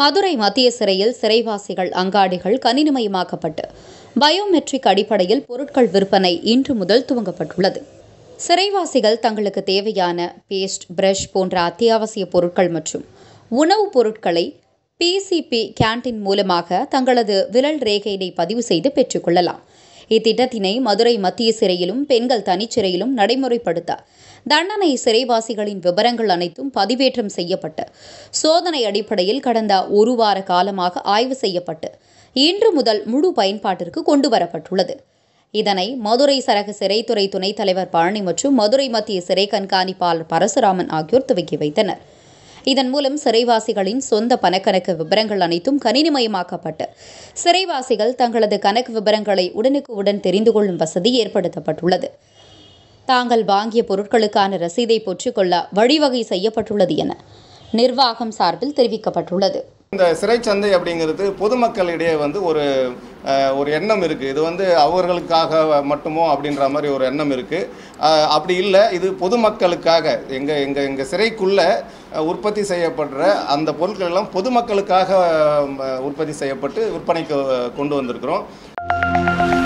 மதுரை மத்திய சிறையில் சிறைவாசிகள் அங்காடிகள் கணினிமயமாக்கப்பட்டு பயோமெட்ரிக் அடிப்படையில் பொருட்கள் விற்பனை இன்று முதல் துவங்கப்பட்டுள்ளது சிறைவாசிகள் தங்களுக்கு தேவையான பேஸ்ட் பிரஷ் போன்ற அத்தியாவசிய பொருட்கள் மற்றும் உணவுப் பொருட்களை பிசிபி கேன்டீன் மூலமாக தங்களது விரல் ரேகையினை பதிவு செய்து பெற்றுக்கொள்ளலாம் இத்திட்டத்தினை மதுரை மத்திய சிறையிலும் பெண்கள் தனிச்சிறையிலும் நடைமுறைப்படுத்தார் தண்டனை சிறைவாசிகளின் விவரங்கள் அனைத்தும் பதிவேற்றம் செய்யப்பட்டு சோதனை அடிப்படையில் கடந்த ஒரு வார காலமாக ஆய்வு செய்யப்பட்டு இன்று முதல் முழு பயன்பாட்டிற்கு கொண்டு வரப்பட்டுள்ளது இதனை மதுரை சரக சிறைத்துறை துணைத் தலைவர் பழனி மற்றும் மதுரை மத்திய சிறை கண்காணிப்பாளர் பரசுராமன் ஆகியோர் துவக்கி வைத்தனர் இதன் மூலம் சிறைவாசிகளின் சொந்த பணக்கணக்கு விவரங்கள் அனைத்தும் கணினிமயமாக்கப்பட்டு சிறைவாசிகள் தங்களது கணக்கு விவரங்களை உடனுக்கு உடன் தெரிந்து கொள்ளும் வசதி ஏற்படுத்தப்பட்டுள்ளது தாங்கள் வாங்கிய பொருட்களுக்கான ரசீதை பெற்றுக்கொள்ள வழிவகை செய்யப்பட்டுள்ளது என நிர்வாகம் சார்பில் தெரிவிக்கப்பட்டுள்ளது இந்த சிறைச்சந்தை அப்படிங்கிறது பொதுமக்களிடையே வந்து ஒரு ஒரு எண்ணம் இருக்குது இது வந்து அவர்களுக்காக மட்டுமோ அப்படின்ற மாதிரி ஒரு எண்ணம் இருக்குது அப்படி இல்லை இது பொதுமக்களுக்காக எங்கள் எங்கள் எங்கள் சிறைக்குள்ளே உற்பத்தி செய்யப்படுற அந்த பொருட்கள் எல்லாம் பொதுமக்களுக்காக உற்பத்தி செய்யப்பட்டு விற்பனைக்கு கொண்டு வந்திருக்கிறோம்